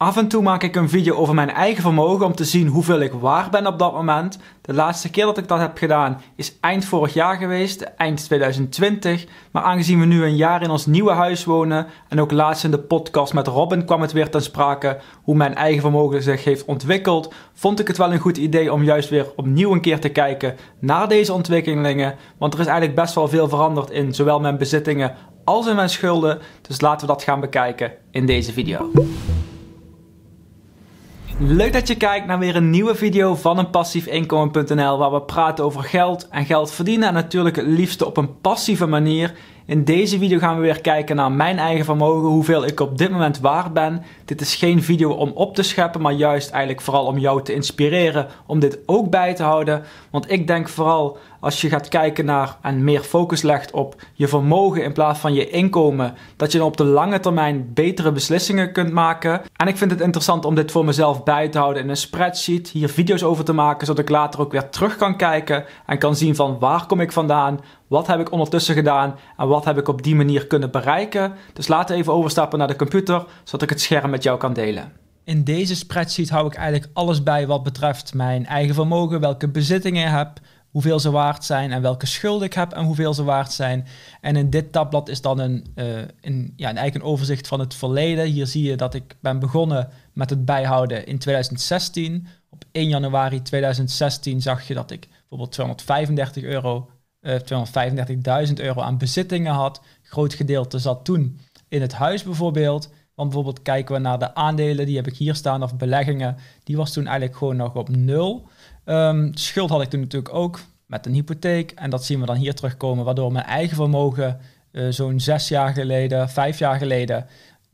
Af en toe maak ik een video over mijn eigen vermogen om te zien hoeveel ik waar ben op dat moment. De laatste keer dat ik dat heb gedaan is eind vorig jaar geweest, eind 2020. Maar aangezien we nu een jaar in ons nieuwe huis wonen en ook laatst in de podcast met Robin kwam het weer ten sprake hoe mijn eigen vermogen zich heeft ontwikkeld, vond ik het wel een goed idee om juist weer opnieuw een keer te kijken naar deze ontwikkelingen. Want er is eigenlijk best wel veel veranderd in zowel mijn bezittingen als in mijn schulden. Dus laten we dat gaan bekijken in deze video. Leuk dat je kijkt naar weer een nieuwe video van een passiefinkomen.nl waar we praten over geld en geld verdienen en natuurlijk het liefst op een passieve manier. In deze video gaan we weer kijken naar mijn eigen vermogen, hoeveel ik op dit moment waard ben. Dit is geen video om op te scheppen, maar juist eigenlijk vooral om jou te inspireren om dit ook bij te houden. Want ik denk vooral als je gaat kijken naar en meer focus legt op je vermogen in plaats van je inkomen, dat je dan op de lange termijn betere beslissingen kunt maken. En ik vind het interessant om dit voor mezelf bij te houden in een spreadsheet, hier video's over te maken, zodat ik later ook weer terug kan kijken en kan zien van waar kom ik vandaan, wat heb ik ondertussen gedaan en wat heb ik op die manier kunnen bereiken? Dus laten we even overstappen naar de computer, zodat ik het scherm met jou kan delen. In deze spreadsheet hou ik eigenlijk alles bij wat betreft mijn eigen vermogen, welke bezittingen ik heb, hoeveel ze waard zijn en welke schulden ik heb en hoeveel ze waard zijn. En in dit tabblad is dan een, eh, een, ja, een eigen overzicht van het verleden. Hier zie je dat ik ben begonnen met het bijhouden in 2016. Op 1 januari 2016 zag je dat ik bijvoorbeeld 235 euro 235.000 eh, euro aan bezittingen had. Groot gedeelte zat toen in het huis bijvoorbeeld. Want bijvoorbeeld kijken we naar de aandelen, die heb ik hier staan, of beleggingen. Die was toen eigenlijk gewoon nog op nul. Ehm, schuld had ik toen natuurlijk ook met een hypotheek. En dat zien we dan hier terugkomen, waardoor mijn eigen vermogen eh, zo'n zes jaar geleden, vijf jaar geleden,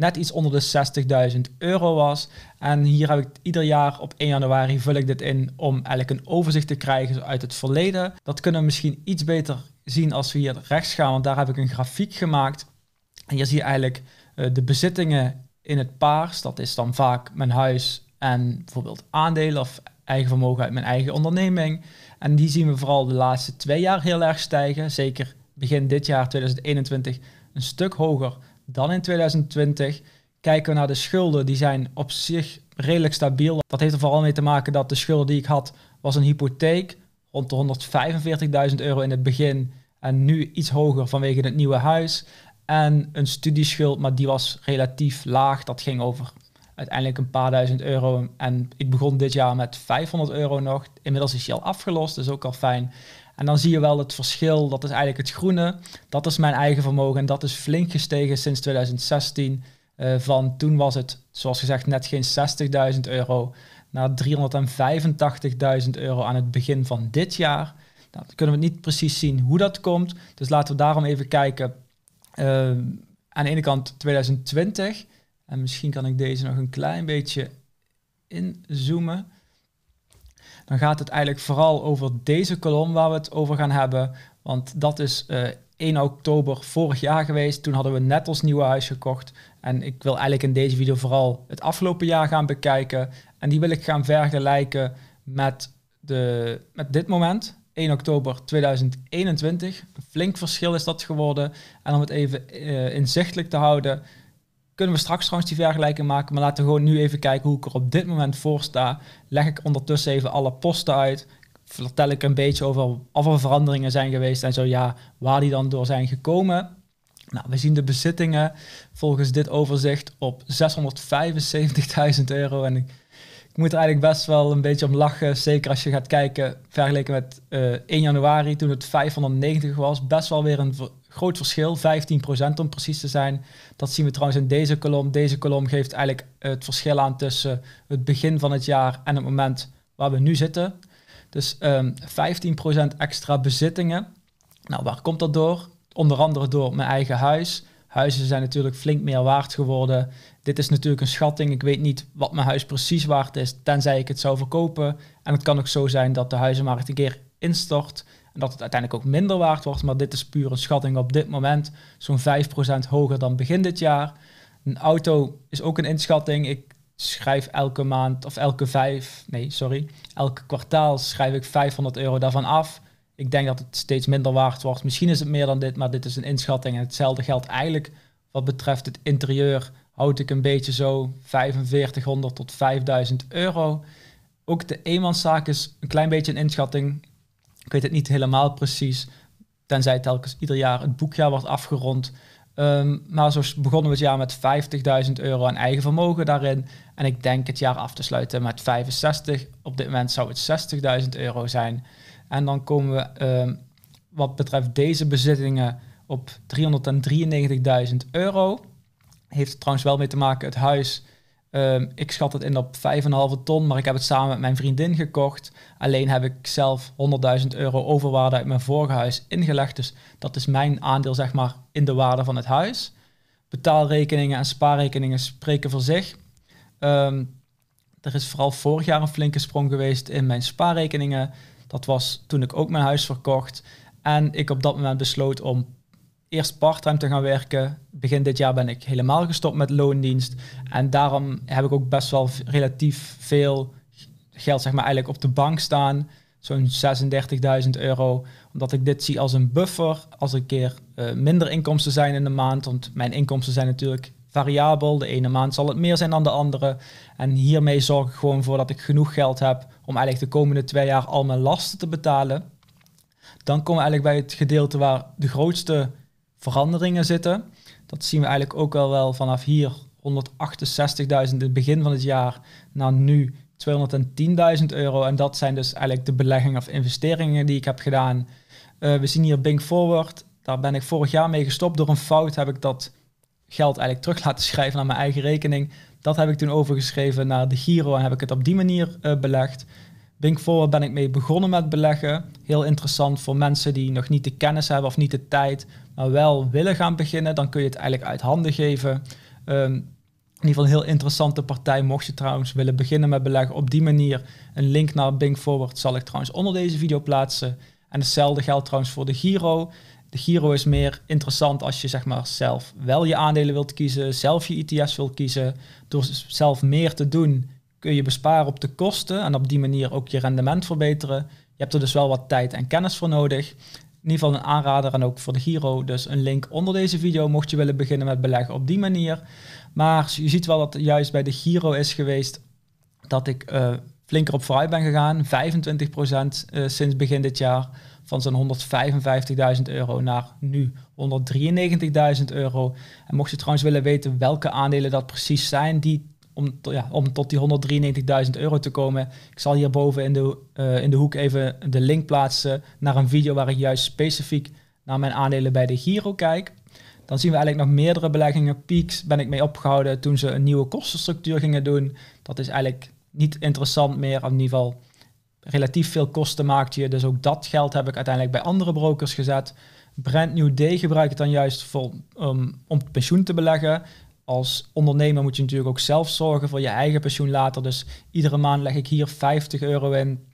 net iets onder de 60.000 euro was. En hier heb ik ieder jaar op 1 januari vul ik dit in om eigenlijk een overzicht te krijgen uit het verleden. Dat kunnen we misschien iets beter zien als we hier rechts gaan, want daar heb ik een grafiek gemaakt. En hier zie je eigenlijk eh, de bezittingen in het paars. Dat is dan vaak mijn huis en bijvoorbeeld aandelen of eigen vermogen uit mijn eigen onderneming. En die zien we vooral de laatste twee jaar heel erg stijgen. Zeker begin dit jaar 2021 een stuk hoger dan in 2020 kijken we naar de schulden. Die zijn op zich redelijk stabiel. Dat heeft er vooral mee te maken dat de schulden die ik had, was een hypotheek rond de 145.000 euro in het begin. En nu iets hoger vanwege het nieuwe huis. En een studieschuld, maar die was relatief laag. Dat ging over uiteindelijk een paar duizend euro. En ik begon dit jaar met 500 euro nog. Inmiddels is die al afgelost, dus ook al fijn. En dan zie je wel het verschil. Dat is eigenlijk het groene. Dat is mijn eigen vermogen. En dat is flink gestegen sinds 2016. Eh, van toen was het, zoals gezegd, net geen 60.000 euro. Naar 385.000 euro aan het begin van dit jaar. Nou, dan kunnen we niet precies zien hoe dat komt. Dus laten we daarom even kijken. Eh, aan de ene kant 2020 en misschien kan ik deze nog een klein beetje inzoomen. Dan gaat het eigenlijk vooral over deze kolom waar we het over gaan hebben. Want dat is 1 eh, oktober vorig jaar geweest. Toen hadden we net ons nieuwe huis gekocht. En ik wil eigenlijk in deze video vooral het afgelopen jaar gaan bekijken. En die wil ik gaan vergelijken met, de, met dit moment. 1 oktober 2021. Een flink verschil is dat geworden. En om het even eh, inzichtelijk te houden, kunnen we straks trouwens die vergelijking maken, maar laten we gewoon nu even kijken hoe ik er op dit moment voor sta. Leg ik ondertussen even alle posten uit. Vertel ik een beetje over of er veranderingen zijn geweest en zo ja, waar die dan door zijn gekomen. Nou, we zien de bezittingen volgens dit overzicht op 675.000 euro. En ik, ik, moet er eigenlijk best wel een beetje om lachen. Zeker als je gaat kijken, vergeleken met 1 eh, januari toen het 590 was. Best wel weer een Groot verschil, 15% om precies te zijn. Dat zien we trouwens in deze kolom. Deze kolom geeft eigenlijk het verschil aan tussen het begin van het jaar en het moment waar we nu zitten. Dus um, ehm, 15% extra bezittingen. Nou, waar komt dat door? Onder andere door mijn eigen huis. Huizen zijn natuurlijk flink meer waard geworden. Dit is natuurlijk een schatting. Ik weet niet wat mijn huis precies waard is, tenzij ik het zou verkopen. En het kan ook zo zijn dat de huizenmarkt een keer instort. En dat het uiteindelijk ook minder waard wordt. Maar dit is puur een schatting op dit moment. Zo'n 5% hoger dan begin dit jaar. Een auto is ook een inschatting. Ik schrijf elke maand of elke vijf, nee, sorry, elke kwartaal schrijf ik 500 euro daarvan af. Ik denk dat het steeds minder waard wordt. Misschien is het meer dan dit, maar dit is een inschatting. En hetzelfde geldt eigenlijk wat betreft het interieur. Houd ik een beetje zo 4500 tot 5000 euro. Ook de eenmanszaak is een klein beetje een inschatting. Ik weet het niet helemaal precies, tenzij telkens ieder jaar het boekjaar wordt afgerond. Ehm, maar zo begonnen we het jaar met 50.000 euro aan eigen vermogen daarin. En ik denk het jaar af te sluiten met 65. Op dit moment zou het 60.000 euro zijn. En dan komen we ehm, wat betreft deze bezittingen op 393.000 euro. Heeft er trouwens wel mee te maken, het huis Ehm, ik schat het in op 5,5 ton, maar ik heb het samen met mijn vriendin gekocht. Alleen heb ik zelf 100.000 euro overwaarde uit mijn vorige huis ingelegd. Dus dat is mijn aandeel, zeg maar, in de waarde van het huis. Betaalrekeningen en spaarrekeningen spreken voor zich. Ehm, er is vooral vorig jaar een flinke sprong geweest in mijn spaarrekeningen. Dat was toen ik ook mijn huis verkocht. En ik op dat moment besloot om eerst parttime te gaan werken. Begin dit jaar ben ik helemaal gestopt met loondienst. En daarom heb ik ook best wel relatief veel geld zeg maar, eigenlijk op de bank staan. Zo'n 36.000 euro. Omdat ik dit zie als een buffer. Als er een keer eh, minder inkomsten zijn in de maand. Want mijn inkomsten zijn natuurlijk variabel. De ene maand zal het meer zijn dan de andere. En hiermee zorg ik gewoon voor dat ik genoeg geld heb om eigenlijk de komende twee jaar al mijn lasten te betalen. Dan komen we eigenlijk bij het gedeelte waar de grootste veranderingen zitten. Dat zien we eigenlijk ook wel, wel vanaf hier 168.000 in het begin van het jaar naar nu 210.000 euro. En dat zijn dus eigenlijk de beleggingen of investeringen die ik heb gedaan. Eh, we zien hier Bing Forward. Daar ben ik vorig jaar mee gestopt. Door een fout heb ik dat geld eigenlijk terug laten schrijven naar mijn eigen rekening. Dat heb ik toen overgeschreven naar de Giro en heb ik het op die manier eh, belegd. Forward ben ik mee begonnen met beleggen. Heel interessant voor mensen die nog niet de kennis hebben of niet de tijd, maar wel willen gaan beginnen. Dan kun je het eigenlijk uit handen geven. Ehm, in ieder geval een heel interessante partij. Mocht je trouwens willen beginnen met beleggen op die manier, een link naar Forward zal ik trouwens onder deze video plaatsen. En hetzelfde geldt trouwens voor de Giro. De Giro is meer interessant als je zeg maar, zelf wel je aandelen wilt kiezen, zelf je ETF's wilt kiezen. Door zelf meer te doen, kun je besparen op de kosten en op die manier ook je rendement verbeteren. Je hebt er dus wel wat tijd en kennis voor nodig. In ieder geval een aanrader en ook voor de Giro. Dus een link onder deze video mocht je willen beginnen met beleggen op die manier. Maar je ziet wel dat juist bij de Giro is geweest dat ik uh, flinker op vooruit ben gegaan. 25% eh, sinds begin dit jaar. Van zo'n 155.000 euro naar nu 193.000 euro. En mocht je trouwens willen weten welke aandelen dat precies zijn die om, ja, om tot die 193.000 euro te komen. Ik zal hierboven in de, eh, in de hoek even de link plaatsen naar een video waar ik juist specifiek naar mijn aandelen bij de Giro kijk. Dan zien we eigenlijk nog meerdere beleggingen. Peaks ben ik mee opgehouden toen ze een nieuwe kostenstructuur gingen doen. Dat is eigenlijk niet interessant meer. In ieder geval relatief veel kosten maakt je. Dus ook dat geld heb ik uiteindelijk bij andere brokers gezet. Brand New Day gebruik ik dan juist voor, um, om pensioen te beleggen als ondernemer moet je natuurlijk ook zelf zorgen voor je eigen pensioen later. Dus iedere maand leg ik hier 50 euro in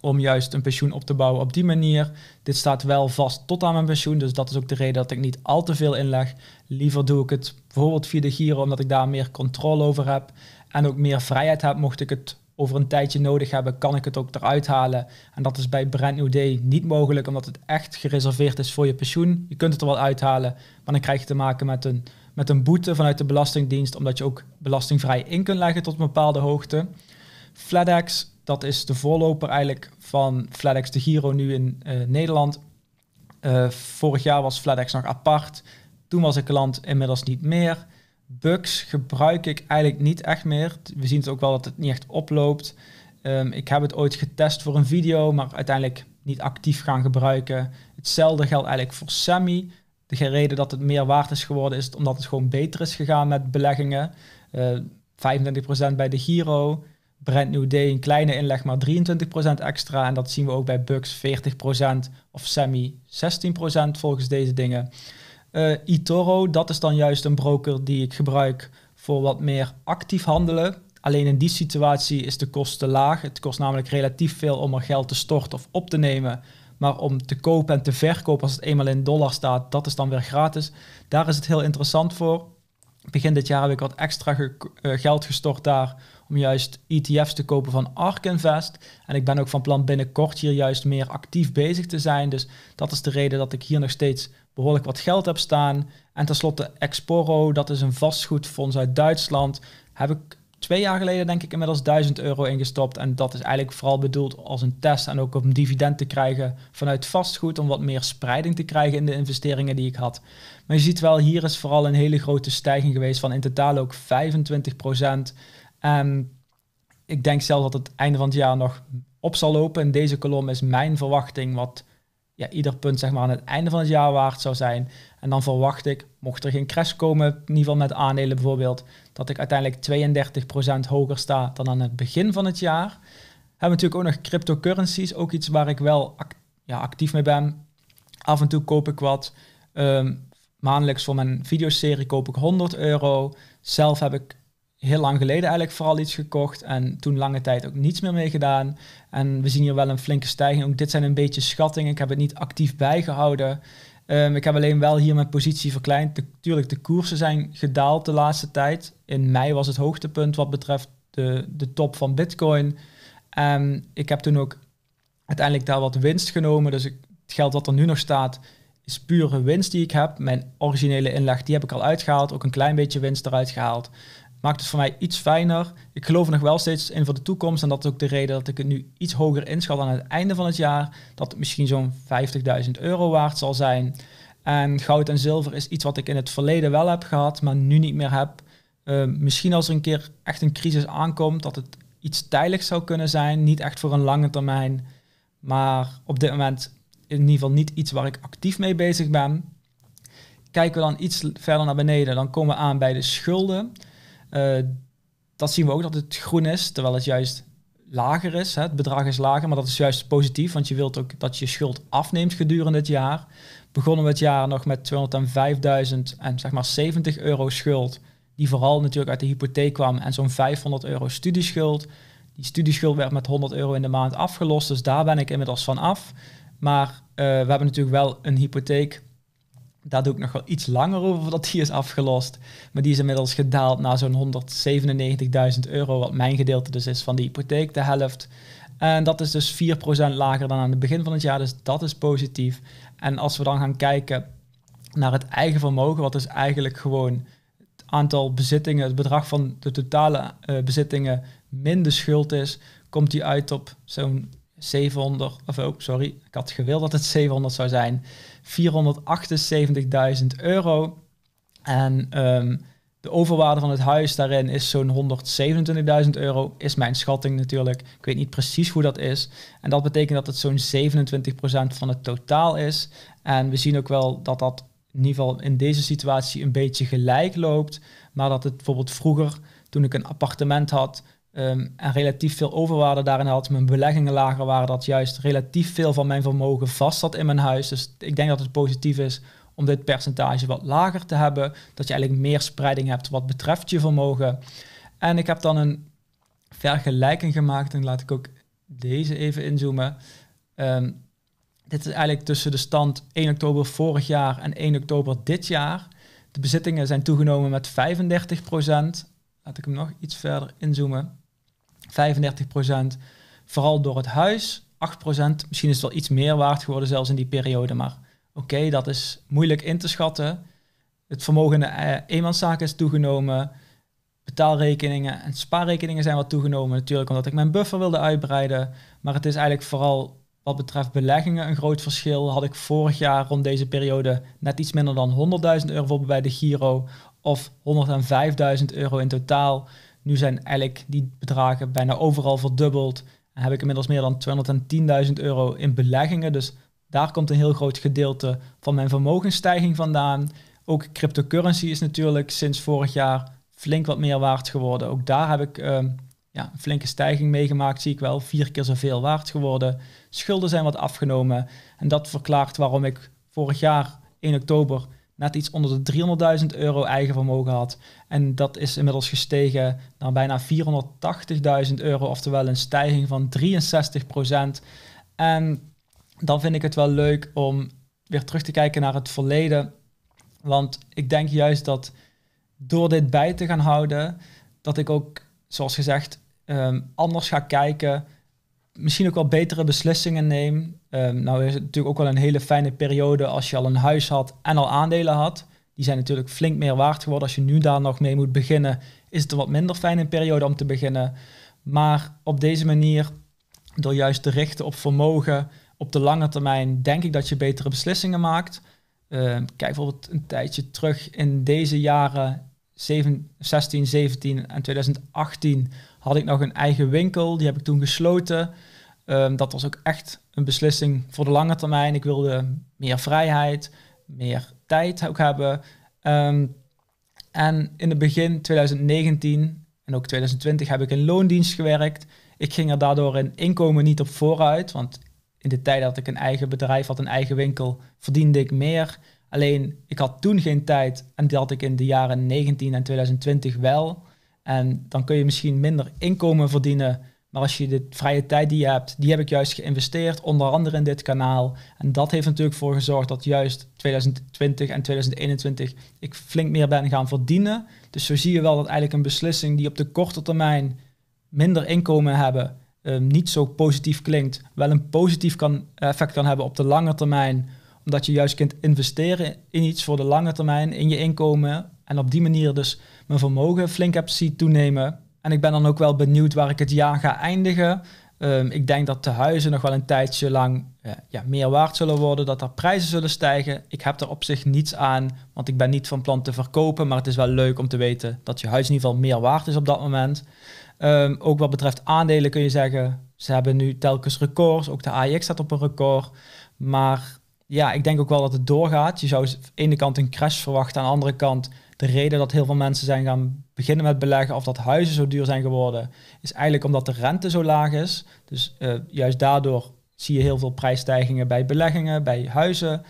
om juist een pensioen op te bouwen op die manier. Dit staat wel vast tot aan mijn pensioen, dus dat is ook de reden dat ik niet al te veel inleg. Liever doe ik het bijvoorbeeld via de Giro, omdat ik daar meer controle over heb en ook meer vrijheid heb. Mocht ik het over een tijdje nodig hebben, kan ik het ook eruit halen. En dat is bij Brand New Day niet mogelijk, omdat het echt gereserveerd is voor je pensioen. Je kunt het er wel uithalen, maar dan krijg je te maken met een met een boete vanuit de Belastingdienst, omdat je ook belastingvrij in kunt leggen tot een bepaalde hoogte. FlatEx, dat is de voorloper eigenlijk van FlatEx de Giro nu in eh, Nederland. Eh, vorig jaar was FlatEx nog apart. Toen was ik klant, inmiddels niet meer. Bugs gebruik ik eigenlijk niet echt meer. We zien het ook wel dat het niet echt oploopt. Ehm, ik heb het ooit getest voor een video, maar uiteindelijk niet actief gaan gebruiken. Hetzelfde geldt eigenlijk voor Sammy de reden dat het meer waard is geworden is omdat het gewoon beter is gegaan met beleggingen. 25% eh, bij de Giro, Brand New Day een kleine inleg maar 23% extra. En dat zien we ook bij Bucks 40% of Semi 16% volgens deze dingen. Uh, eToro, dat is dan juist een broker die ik gebruik voor wat meer actief handelen. Alleen in die situatie is de kost te laag. Het kost namelijk relatief veel om er geld te storten of op te nemen. Maar om te kopen en te verkopen, als het eenmaal in dollar staat, dat is dan weer gratis. Daar is het heel interessant voor. Begin dit jaar heb ik wat extra eh, geld gestort daar om juist ETF's te kopen van ARK Invest. En ik ben ook van plan binnenkort hier juist meer actief bezig te zijn. Dus dat is de reden dat ik hier nog steeds behoorlijk wat geld heb staan. En tenslotte Exporo, dat is een vastgoedfonds uit Duitsland. Heb ik twee jaar geleden denk ik inmiddels 1000 euro ingestopt. En dat is eigenlijk vooral bedoeld als een test en ook om dividend te krijgen vanuit vastgoed. Om wat meer spreiding te krijgen in de investeringen die ik had. Maar je ziet wel, hier is vooral een hele grote stijging geweest van in totaal ook 25 En ik denk zelf dat het einde van het jaar nog op zal lopen. In deze kolom is mijn verwachting wat ja, ieder punt zeg maar, aan het einde van het jaar waard zou zijn. En dan verwacht ik, mocht er geen crash komen, in ieder geval met aandelen bijvoorbeeld, dat ik uiteindelijk 32% hoger sta dan aan het begin van het jaar. Hebben natuurlijk ook nog cryptocurrencies, ook iets waar ik wel ja, actief mee ben. Af en toe koop ik wat. Ehm, maandelijks voor mijn videoserie koop ik 100 euro. Zelf heb ik heel lang geleden eigenlijk vooral iets gekocht en toen lange tijd ook niets meer mee gedaan. En we zien hier wel een flinke stijging. Ook dit zijn een beetje schattingen. Ik heb het niet actief bijgehouden. Ehm, ik heb alleen wel hier mijn positie verkleind. Natuurlijk, de, koersen zijn gedaald de laatste tijd. In mei was het hoogtepunt wat betreft de, de top van Bitcoin. Ehm, ik heb toen ook uiteindelijk daar wat winst genomen. Dus het geld wat er nu nog staat is pure winst die ik heb. Mijn originele inleg, die heb ik al uitgehaald. Ook een klein beetje winst eruit gehaald maakt het voor mij iets fijner. Ik geloof nog wel steeds in voor de toekomst. En dat is ook de reden dat ik het nu iets hoger inschat aan het einde van het jaar. Dat het misschien zo'n 50.000 euro waard zal zijn. En goud en zilver is iets wat ik in het verleden wel heb gehad, maar nu niet meer heb. Ehm, misschien als er een keer echt een crisis aankomt, dat het iets tijdelijk zou kunnen zijn. Niet echt voor een lange termijn. Maar op dit moment in ieder geval niet iets waar ik actief mee bezig ben. Kijken we dan iets verder naar beneden, dan komen we aan bij de schulden. Eh, dat zien we ook dat het groen is, terwijl het juist lager is. Hè? Het bedrag is lager, maar dat is juist positief, want je wilt ook dat je schuld afneemt gedurende het jaar. Begonnen we het jaar nog met 205.000 en zeg maar 70 euro schuld, die vooral natuurlijk uit de hypotheek kwam en zo'n 500 euro studieschuld. Die studieschuld werd met 100 euro in de maand afgelost, dus daar ben ik inmiddels van af. Maar eh, we hebben natuurlijk wel een hypotheek daar doe ik nog wel iets langer over voordat die is afgelost. Maar die is inmiddels gedaald naar zo'n 197.000 euro, wat mijn gedeelte dus is van de hypotheek, de helft. En dat is dus 4% lager dan aan het begin van het jaar, dus dat is positief. En als we dan gaan kijken naar het eigen vermogen, wat is dus eigenlijk gewoon het aantal bezittingen, het bedrag van de totale eh, bezittingen min de schuld is, komt die uit op zo'n 700, of ook, sorry, ik had gewild dat het 700 zou zijn, 478.000 euro. En ehm, de overwaarde van het huis daarin is zo'n 127.000 euro, is mijn schatting natuurlijk. Ik weet niet precies hoe dat is. En dat betekent dat het zo'n 27% van het totaal is. En we zien ook wel dat dat in ieder geval in deze situatie een beetje gelijk loopt. Maar dat het bijvoorbeeld vroeger, toen ik een appartement had, Ehm, en relatief veel overwaarde daarin had. Mijn beleggingen lager waren dat juist relatief veel van mijn vermogen vast zat in mijn huis. Dus ik denk dat het positief is om dit percentage wat lager te hebben. Dat je eigenlijk meer spreiding hebt wat betreft je vermogen. En ik heb dan een vergelijking gemaakt. En laat ik ook deze even inzoomen. Ehm, dit is eigenlijk tussen de stand 1 oktober vorig jaar en 1 oktober dit jaar. De bezittingen zijn toegenomen met 35 Laat ik hem nog iets verder inzoomen. 35%. Vooral door het huis, 8%. Misschien is het wel iets meer waard geworden zelfs in die periode. Maar oké, dat is moeilijk in te schatten. Het vermogen in de eh, eenmanszaken is toegenomen. Betaalrekeningen en spaarrekeningen zijn wat toegenomen. Natuurlijk omdat ik mijn buffer wilde uitbreiden. Maar het is eigenlijk vooral wat betreft beleggingen een groot verschil. Had ik vorig jaar rond deze periode net iets minder dan 100.000 euro bij de Giro. Of 105.000 euro in totaal. Nu zijn eigenlijk die bedragen bijna overal verdubbeld. En heb ik inmiddels meer dan 210.000 euro in beleggingen. Dus daar komt een heel groot gedeelte van mijn vermogensstijging vandaan. Ook cryptocurrency is natuurlijk sinds vorig jaar flink wat meer waard geworden. Ook daar heb ik ehm, ja, een flinke stijging meegemaakt, zie ik wel. Vier keer zoveel waard geworden. Schulden zijn wat afgenomen. En dat verklaart waarom ik vorig jaar, 1 oktober, net iets onder de 300.000 euro eigen vermogen had. En dat is inmiddels gestegen naar bijna 480.000 euro, oftewel een stijging van 63%. En dan vind ik het wel leuk om weer terug te kijken naar het verleden. Want ik denk juist dat door dit bij te gaan houden, dat ik ook, zoals gezegd, ehm, anders ga kijken misschien ook wel betere beslissingen neem. Ehm, nou is het natuurlijk ook wel een hele fijne periode als je al een huis had en al aandelen had. Die zijn natuurlijk flink meer waard geworden. Als je nu daar nog mee moet beginnen, is het een wat minder fijne periode om te beginnen. Maar op deze manier, door juist te richten op vermogen op de lange termijn, denk ik dat je betere beslissingen maakt. Ehm, kijk bijvoorbeeld een tijdje terug in deze jaren 7, 16, 17 en 2018 had ik nog een eigen winkel. Die heb ik toen gesloten. Ehm, dat was ook echt een beslissing voor de lange termijn. Ik wilde meer vrijheid, meer tijd ook hebben. Ehm, en in het begin 2019 en ook 2020 heb ik in loondienst gewerkt. Ik ging er daardoor in inkomen niet op vooruit, want in de tijd dat ik een eigen bedrijf had, een eigen winkel, verdiende ik meer. Alleen ik had toen geen tijd en die had ik in de jaren 19 en 2020 wel. En dan kun je misschien minder inkomen verdienen. Maar als je de vrije tijd die je hebt, die heb ik juist geïnvesteerd, onder andere in dit kanaal. En dat heeft natuurlijk voor gezorgd dat juist 2020 en 2021 ik flink meer ben gaan verdienen. Dus zo zie je wel dat eigenlijk een beslissing die op de korte termijn minder inkomen hebben, ehm, niet zo positief klinkt, wel een positief kan, effect kan hebben op de lange termijn omdat je juist kunt investeren in iets voor de lange termijn, in je inkomen. En op die manier dus mijn vermogen flink heb zien toenemen. En ik ben dan ook wel benieuwd waar ik het jaar ga eindigen. Ehm, ik denk dat de huizen nog wel een tijdje lang eh, ja, meer waard zullen worden, dat er prijzen zullen stijgen. Ik heb er op zich niets aan, want ik ben niet van plan te verkopen, maar het is wel leuk om te weten dat je huis in ieder geval meer waard is op dat moment. Ehm, ook wat betreft aandelen kun je zeggen, ze hebben nu telkens records, ook de AIX staat op een record. Maar ja, ik denk ook wel dat het doorgaat. Je zou aan de ene kant een crash verwachten, aan de andere kant de reden dat heel veel mensen zijn gaan beginnen met beleggen of dat huizen zo duur zijn geworden, is eigenlijk omdat de rente zo laag is. Dus eh, juist daardoor zie je heel veel prijsstijgingen bij beleggingen, bij huizen.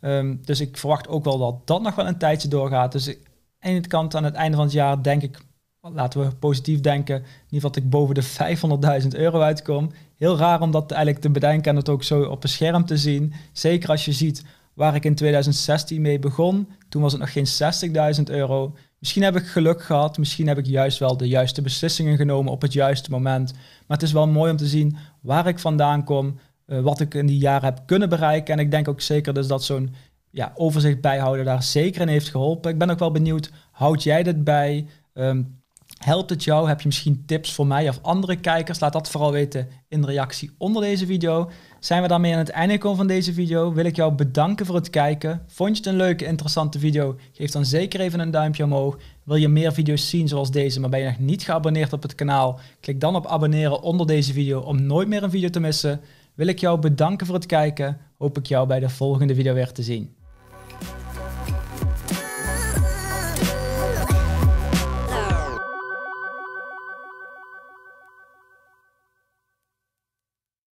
Ehm, dus ik verwacht ook wel dat dat nog wel een tijdje doorgaat. Dus aan de kant aan het einde van het jaar denk ik, laten we positief denken, niet dat ik boven de 500.000 euro uitkom heel raar om dat eigenlijk te bedenken en het ook zo op een scherm te zien. Zeker als je ziet waar ik in 2016 mee begon. Toen was het nog geen 60.000 euro. Misschien heb ik geluk gehad, misschien heb ik juist wel de juiste beslissingen genomen op het juiste moment. Maar het is wel mooi om te zien waar ik vandaan kom, eh, wat ik in die jaren heb kunnen bereiken. En ik denk ook zeker dus dat zo'n ja, overzicht bijhouden daar zeker in heeft geholpen. Ik ben ook wel benieuwd, houd jij dit bij? Um, Helpt het jou? Heb je misschien tips voor mij of andere kijkers? Laat dat vooral weten in de reactie onder deze video. Zijn we daarmee aan het einde gekomen van deze video? Wil ik jou bedanken voor het kijken. Vond je het een leuke, interessante video? Geef dan zeker even een duimpje omhoog. Wil je meer video's zien zoals deze, maar ben je nog niet geabonneerd op het kanaal? Klik dan op abonneren onder deze video om nooit meer een video te missen. Wil ik jou bedanken voor het kijken. Hoop ik jou bij de volgende video weer te zien.